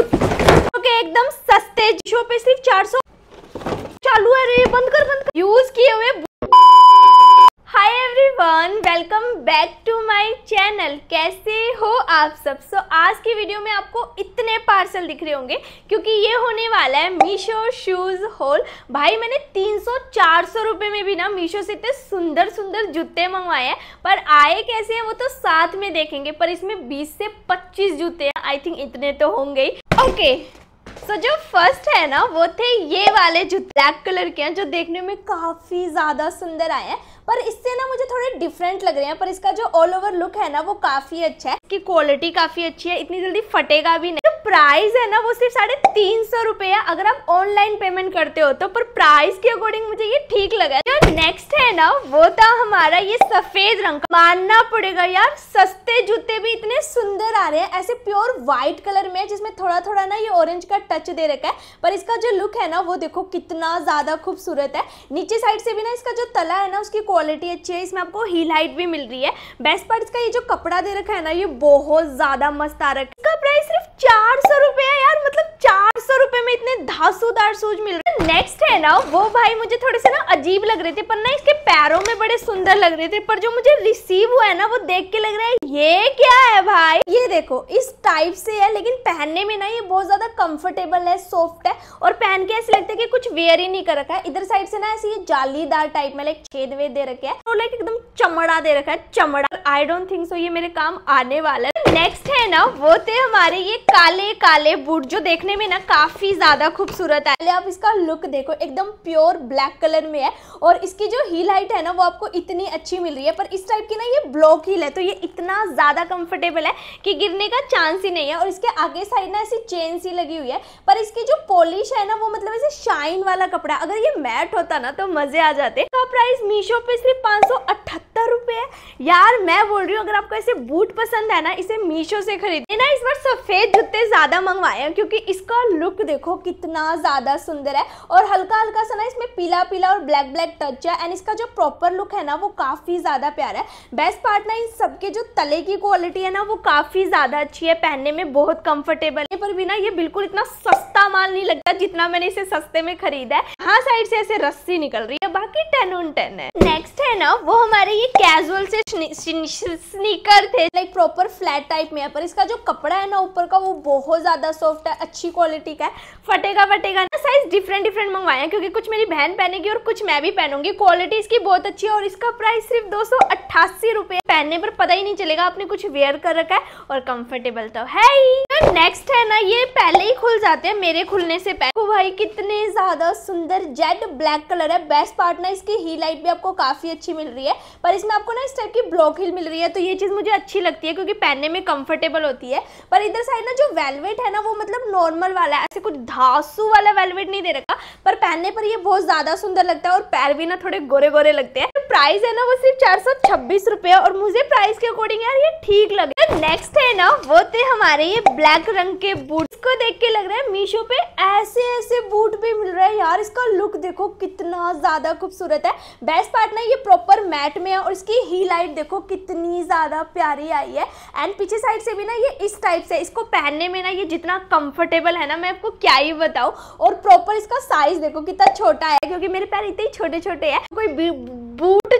okay एकदम सस्ते जीशो पे सिर्फ 400 चालू है रे बंद कर बंद कर यूज किए हुए hi everyone welcome back to my channel कैसे हो आप सब सो so, आज की वीडियो में आपको इतने पार्सल दिख रहे होंगे क्योंकि ये होने वाला है मीशो शूज़ होल भाई मैंने 300-400 रुपए में भी ना मीशो से इतने सुंदर सुंदर जूते मंगवाए हैं पर आए कैसे हैं वो तो साथ में देखेंगे पर इसमें बीस से पच्चीस जूते हैं आई थिंक इतने तो होंगे ही ओके सो जो फर्स्ट है ना वो थे ये वाले जो ब्लैक कलर के हैं जो देखने में काफ़ी ज़्यादा सुंदर आए हैं पर इससे ना मुझे थोड़े डिफरेंट लग रहे हैं पर इसका जो ऑल ओवर लुक है ना वो काफ़ी अच्छा है इसकी क्वालिटी काफ़ी अच्छी है इतनी जल्दी फटेगा भी नहीं प्राइस है ना वो सिर्फ साढ़े तीन सौ रुपए है अगर आप ऑनलाइन पेमेंट करते हो तो पर प्राइस के अकॉर्डिंग मुझे ये ठीक लगा जो नेक्स्ट है ना वो था हमारा ये सफेद रंग का मानना पड़ेगा यार सस्ते जूते भी इतने सुंदर आ रहे हैं ऐसे प्योर व्हाइट कलर में जिसमें थोड़ा थोड़ा ना ये ऑरेंज का टच दे रखा है पर इसका जो लुक है ना वो देखो कितना ज़्यादा खूबसूरत है नीचे साइड से भी ना इसका जो तला है ना उसकी क्वालिटी अच्छी है इसमें आपको हील हाइट भी मिल रही है बेस्ट पार्ट इसका ये जो कपड़ा दे रखा है ना ये बहुत ज़्यादा मस्त आ रखा है इसका प्राइस सिर्फ चार चार सौ रुपए यार मतलब चार सौ रुपए में इतने धासूदार सूज मिल रहे नेक्स्ट है ना वो भाई मुझे थोड़े से ना अजीब लग रहे थे पर ना इसके पैरों में बड़े सुंदर लग रहे थे पर जो मुझे रिसीव हुआ है ना वो देख के लग रहा है ये क्या है भाई देखो इस टाइप से है लेकिन पहनने में ना ये बहुत ज़्यादा कंफर्टेबल है सॉफ्ट है और पहन के ऐसे लगता है कि कुछ वेयर ही नहीं कर रखा है इधर साइड से ना ऐसे ये जालीदार टाइप में लाइक छेद वेद दे रखे है और लाइक एकदम चमड़ा दे रखा है चमड़ा आई डोंट थिंक सो ये मेरे काम आने वाला है नेक्स्ट है ना वो थे हमारे ये काले काले बूट जो देखने में ना काफी ज्यादा खूबसूरत है पहले आप इसका लुक देखो एकदम प्योर ब्लैक कलर में है और इसकी जो हील हाइट है ना वो आपको इतनी अच्छी मिल रही है पर इस टाइप की ना ये ब्लॉक हील है तो ये इतना ज्यादा कंफर्टेबल है कि गिरने का चांस ही नहीं है और इसके आगे साइड ना ऐसी चेन सी लगी हुई है पर इसकी जो पॉलिश है ना वो मतलब ऐसे शाइन वाला कपड़ा अगर ये मैट होता ना तो मजे आ जाते का प्राइस मीशो पे सिर्फ पांच सौ अठहत्तर रुपये यार मैं बोल रही हूँ अगर आपको ऐसे बूट पसंद है ना इसे मीशो से खरीदे ना इस बार सफेद जूते ज्यादा मंगवाए हैं क्योंकि इसका लुक देखो कितना ज्यादा सुंदर है और हल्का हल्का सा ना इसमें पीला पीला और ब्लैक ब्लैक टच है एंड इसका जो प्रॉपर लुक है ना वो काफी ज्यादा प्यारा है बेस्ट पार्ट ना इन सबके जो तले की क्वालिटी है ना वो काफी ज़्यादा अच्छी है पहनने में बहुत कंफर्टेबल है पर भी ना ये बिल्कुल इतना सस्ता माल नहीं लगता जितना मैंने इसे सस्ते में खरीदा है हाँ साइड से ऐसे रस्सी निकल रही है बाकी टेन ऑन टेन है नेक्स्ट है ना वो हमारे ये कैजुअल से स्निकर थे लाइक प्रॉपर फ्लैट टाइप में है पर इसका जो कपड़ा है ना ऊपर का वो बहुत ज़्यादा सॉफ्ट है अच्छी क्वालिटी का है फटेगा फटेगा ना साइज डिफरेंट डिफरेंट मंगवाए क्योंकि कुछ मेरी बहन पहनेगी और कुछ मैं भी पहनूंगी क्वालिटी इसकी बहुत अच्छी है और इसका प्राइस सिर्फ दो सौ रुपए पहनने पर पता ही नहीं चलेगा आपने कुछ वेयर कर रखा है और कंफर्टेबल तो है ही तो नेक्स्ट है ना ये पहले ही खुल जाते हैं मेरे खुलने से पहले तो भाई कितने ज़्यादा सुंदर जेड ब्लैक कलर है बेस्ट पार्ट ना इसकी ही लाइट भी आपको काफ़ी अच्छी मिल रही है पर इसमें आपको ना इस टाइप की ब्लॉक हिल मिल रही है तो ये चीज़ मुझे अच्छी लगती है क्योंकि पहनने में कंफर्टेबल होती है पर इधर साइड ना जो वेलवेट है ना वो मतलब नॉर्मल वाला है ऐसे कुछ धासू वाला वेलवेट नहीं दे रखा पर पहनने पर ये बहुत ज़्यादा सुंदर लगता है और पैर भी ना थोड़े गोरे गोरे लगते हैं प्राइस है ना वो सिर्फ चार सौ छब्बीस रुपये और मुझे प्राइस के अकॉर्डिंग यार ये ठीक लगे तो नेक्स्ट है ना वो थे हमारे ये ब्लैक रंग के बूट को देख के लग रहा है मीशो पे ऐसे ऐसे बूट भी मिल रहे हैं यार इसका लुक देखो कितना ज्यादा खूबसूरत है बेस्ट पार्ट ना ये प्रॉपर मैट में है और इसकी ही लाइट देखो कितनी ज्यादा प्यारी आई है एंड पीछे साइड से भी ना ये इस टाइप से इसको पहनने में ना ये जितना कंफर्टेबल है ना मैं आपको क्या ही बताऊँ और प्रॉपर इसका साइज देखो कितना छोटा है क्योंकि मेरे पैर इतने छोटे छोटे है कोई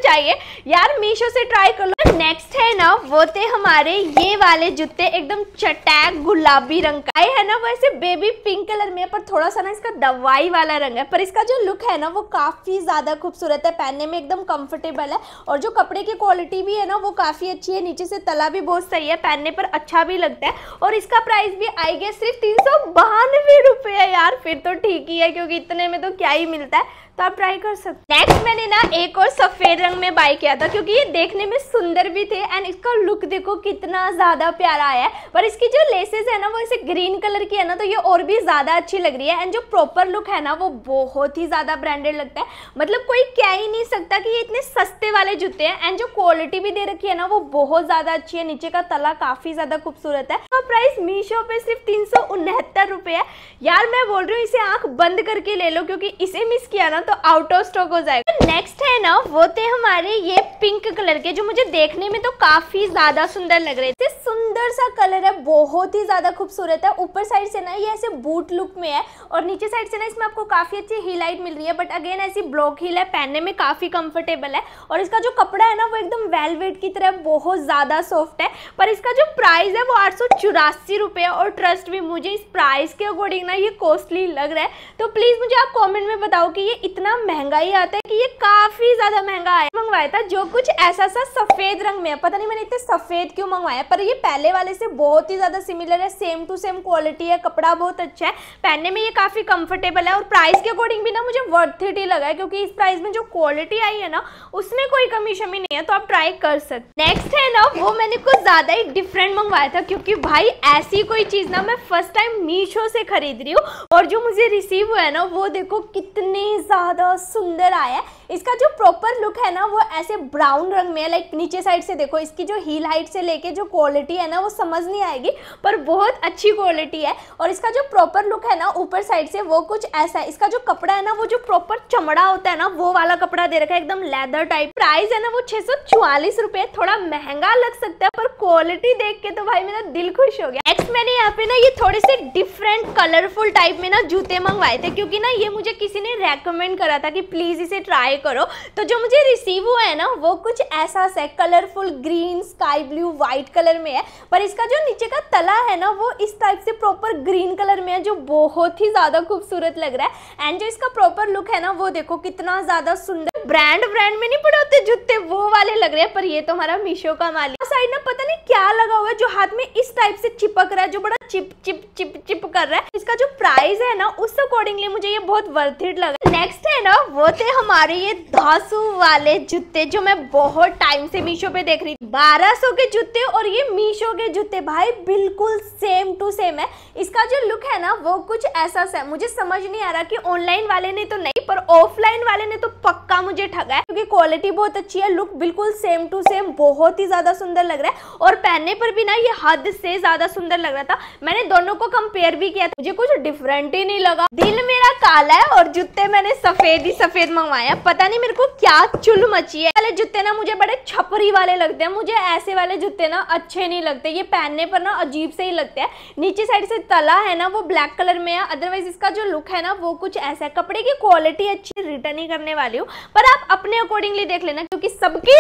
चाहिए यार मीशो से ट्राई कर लो नेक्स्ट है ना वो थे हमारे ये वाले जूते एकदम चटैक गुलाबी रंग का है ना वैसे बेबी पिंक कलर में पर थोड़ा सा ना इसका दवाई वाला रंग है पर इसका जो लुक है ना वो काफ़ी ज़्यादा खूबसूरत है पहनने में एकदम कंफर्टेबल है और जो कपड़े की क्वालिटी भी है ना वो काफ़ी अच्छी है नीचे से तला भी बहुत सही है पहनने पर अच्छा भी लगता है और इसका प्राइस भी आई गया सिर्फ तीन सौ बानवे रुपये यार फिर तो ठीक ही है क्योंकि इतने में तो क्या ही मिलता है तो आप ट्राई कर सकते नेक्स्ट मैंने ना एक और सफ़ेद रंग में बाय किया था क्योंकि ये देखने में सुंदर भी थे एंड इसका लुक देखो कितना ज़्यादा प्यारा आया है पर इसकी जो लेसेस है ना वो ऐसे ग्रीन कलर की है ना तो ये और भी ज़्यादा अच्छी लग रही है एंड जो प्रॉपर लुक है ना वो बहुत ही ज़्यादा ब्रांडेड लगता है मतलब कोई कह ही नहीं सकता कि ये इतने सस्ते वाले जूते हैं एंड जो क्वालिटी भी दे रखी है ना वो बहुत ज़्यादा अच्छी है नीचे का तला काफ़ी ज़्यादा खूबसूरत है इसका प्राइस मीशो पे सिर्फ तीन सौ उनहत्तर रुपये है यार मैं बोल रही हूँ इसे आंख बंद करके ले लो क्योंकि इसे मिस किया ना तो आउट ऑफ स्टॉक हो जाएगा नेक्स्ट तो है ना वो थे हमारे ये पिंक कलर के जो मुझे देखने में तो काफी ज्यादा सुंदर लग रहे थे सुंदर सा कलर है बहुत ही ज्यादा खूबसूरत है ऊपर साइड से ना ये ऐसे बूट लुक में है और नीचे साइड से ना इसमें आपको काफी अच्छी ही लाइट मिल रही है बट अगेन ऐसी ब्लॉक हील है पहनने में काफी कंफर्टेबल है और इसका जो कपड़ा है ना वो एकदम वेलवेट की तरह बहुत ज्यादा सॉफ्ट है पर इसका जो प्राइस है वो आठ चौरासी रुपये और ट्रस्ट भी मुझे इस प्राइस के अकॉर्डिंग ना ये कॉस्टली लग रहा है तो प्लीज़ मुझे आप कॉमेंट में बताओ कि ये इतना महंगा ही आता है कि ये काफ़ी ज़्यादा महंगा आया मंगवाया था जो कुछ ऐसा सा सफ़ेद रंग में है पता नहीं मैंने इतने सफ़ेद क्यों मंगवाया पर ये पहले वाले से बहुत ही ज़्यादा सिमिलर है सेम टू सेम क्वालिटी है कपड़ा बहुत अच्छा है पहनने में ये काफ़ी कंफर्टेबल है और प्राइस के अकॉर्डिंग भी ना मुझे वर्थ इट ही लगा है क्योंकि इस प्राइस में जो क्वालिटी आई है ना उसमें कोई कमी शमी नहीं है तो आप ट्राई कर सकते नेक्स्ट है ना वो मैंने कुछ ज़्यादा ही डिफरेंट मंगवाया था क्योंकि भाई ऐसी कोई चीज़ ना मैं फर्स्ट टाइम मीशो से खरीद रही हूँ और जो मुझे रिसीव हुआ है ना वो देखो कितने ज़्यादा सुंदर आया है इसका जो प्रॉपर लुक है ना वो देखो ऐसे ब्राउन रंग में है लाइक नीचे साइड से देखो इसकी जो हील हाइट से लेके जो क्वालिटी है ना वो समझ नहीं आएगी पर बहुत अच्छी क्वालिटी है और इसका जो प्रॉपर लुक है ना ऊपर साइड से वो कुछ ऐसा है इसका जो कपड़ा है ना वो जो प्रॉपर चमड़ा होता है ना वो वाला कपड़ा दे रखा है एकदम लेदर टाइप प्राइस है ना वो छह सौ थोड़ा महंगा लग सकता है पर क्वालिटी देख के तो भाई मेरा दिल खुश हो गया नेक्स्ट मैंने यहाँ पे ना ये थोड़े से डिफरेंट कलरफुल टाइप में ना जूते मंगवाए थे क्योंकि ना ये मुझे किसी ने रेकमेंड करा था कि प्लीज इसे ट्राई करो तो जो मुझे रिसीव नींबू है ना वो कुछ ऐसा सा colourful green sky blue white colour में है पर इसका जो नीचे का तला है ना वो इस टाइप से प्रॉपर ग्रीन कलर में है जो बहुत ही ज़्यादा खूबसूरत लग रहा है एंड जो इसका प्रॉपर लुक है ना वो देखो कितना ज़्यादा सुंदर ब्रांड ब्रांड में नहीं पड़े होते जूते वो वाले लग रहे हैं पर ये तो हमारा मीशो का माल है साइड ना पता नहीं क्या लगा हुआ है जो हाथ में इस टाइप से चिपक रहा है जो बड़ा चिप चिप चिप चिप कर रहा है इसका जो प्राइस है ना उस अकॉर्डिंगली मुझे ये बहुत वर्थ इट लगा नेक्स्ट है ना वो थे हमारे ये धासू वाले जूते जो मैं बहुत टाइम से मीशो पे देख रही थी 1200 के जूते और ये मीशो के जूते भाई बिल्कुल सेम टू सेम है इसका जो लुक है ना वो कुछ ऐसा सा मुझे समझ नहीं आ रहा कि ऑनलाइन वाले ने तो नहीं पर ऑफलाइन वाले ने तो पक्का मुझे ठगा है क्योंकि क्वालिटी बहुत अच्छी है लुक बिल्कुल सेम टू सेम बहुत ही ज़्यादा सुंदर लग रहा है और पहनने पर भी ना ये हद से ज़्यादा सुंदर लग रहा था मैंने दोनों को कंपेयर भी किया मुझे कुछ डिफरेंट ही नहीं लगा दिल मेरा काला है और जूते मैंने सफ़ेद ही सफ़ेद मंगवाया पता नहीं मेरे को क्या चुल मची है वाले जूते ना मुझे बड़े छपरी वाले लगते हैं मुझे ऐसे वाले जूते ना अच्छे नहीं लगते ये पहनने पर ना अजीब से ही लगते हैं नीचे साइड से तला है ना वो ब्लैक कलर में है अदरवाइज इसका जो लुक है ना वो कुछ ऐसा है कपड़े की क्वालिटी अच्छी रिटर्न ही करने वाली हूँ पर आप अपने अकॉर्डिंगली देख लेना क्योंकि सबकी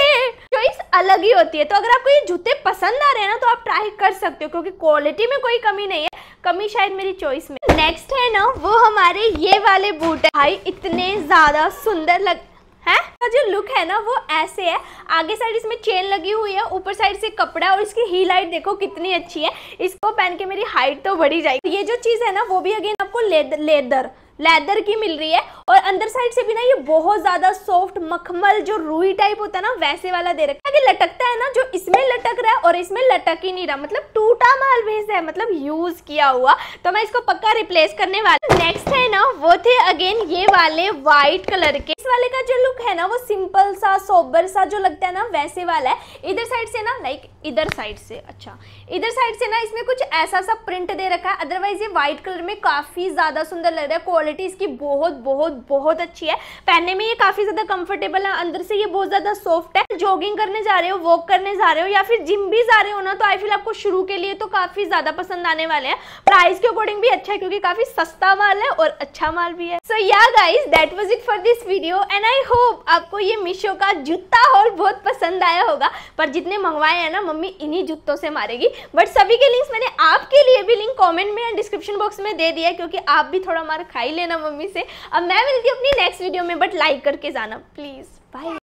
चॉइस अलग ही होती है तो अगर आपको ये जूते पसंद आ रहे हैं ना तो आप ट्राई कर सकते हो क्योंकि क्वालिटी में कोई कमी नहीं है कमी शायद मेरी चॉइस में नेक्स्ट है ना वो हमारे ये वाले बूट है भाई इतने ज्यादा सुंदर लगते जो लुक है ना वो ऐसे है आगे साइड इसमें चेन लगी हुई है ऊपर साइड से कपड़ा और इसकी ही लाइट देखो कितनी अच्छी है इसको पहन के मेरी हाइट तो बढ़ी जाएगी ये जो चीज़ है ना वो भी अगेन आपको लेदर लेदर की मिल रही है और अंदर साइड से भी ना ये बहुत ज्यादा सॉफ्ट मखमल जो रूई टाइप होता है ना वैसे वाला दे रखा है लटकता है ना जो इसमें लटक रहा है और इसमें लटक ही नहीं रहा मतलब टूटा माल भेज है मतलब यूज किया हुआ तो मैं इसको पक्का रिप्लेस करने वाली नेक्स्ट है ना वो थे अगेन ये वाले व्हाइट कलर के इस वाले का जो लुक है ना वो सिंपल सा सोबर सा जो लगता है ना वैसे वाला है इधर साइड से ना लाइक इधर साइड से अच्छा इधर साइड से ना इसमें कुछ ऐसा सा प्रिंट दे रखा है अदरवाइज ये व्हाइट कलर में काफ़ी ज़्यादा सुंदर लग रहा है क्वालिटी इसकी बहुत बहुत बहुत अच्छी है पहनने में ये काफ़ी ज़्यादा कंफर्टेबल है अंदर से ये बहुत ज़्यादा सॉफ्ट है जॉगिंग करने जा रहे हो वॉक करने जा रहे हो या फिर जिम भी जा रहे हो ना तो आई फील आपको शुरू के लिए तो काफ़ी ज़्यादा पसंद आने वाले हैं प्राइस के अकॉर्डिंग भी अच्छा है क्योंकि काफ़ी सस्ता वाला माल है और अच्छा माल भी है so yeah guys that was it for this video and I hope आपको ये मिशो का जूता हॉल बहुत पसंद आया होगा पर जितने मंगवाए हैं ना मम्मी इन्हीं जूतों से मारेगी बट सभी के लिंक्स मैंने आपके लिए भी लिंक कॉमेंट में एंड डिस्क्रिप्शन बॉक्स में दे दिया क्योंकि आप भी थोड़ा मार खाई लेना मम्मी से अब मैं मिलती हूँ अपनी नेक्स्ट वीडियो में बट लाइक करके जाना प्लीज़ बाय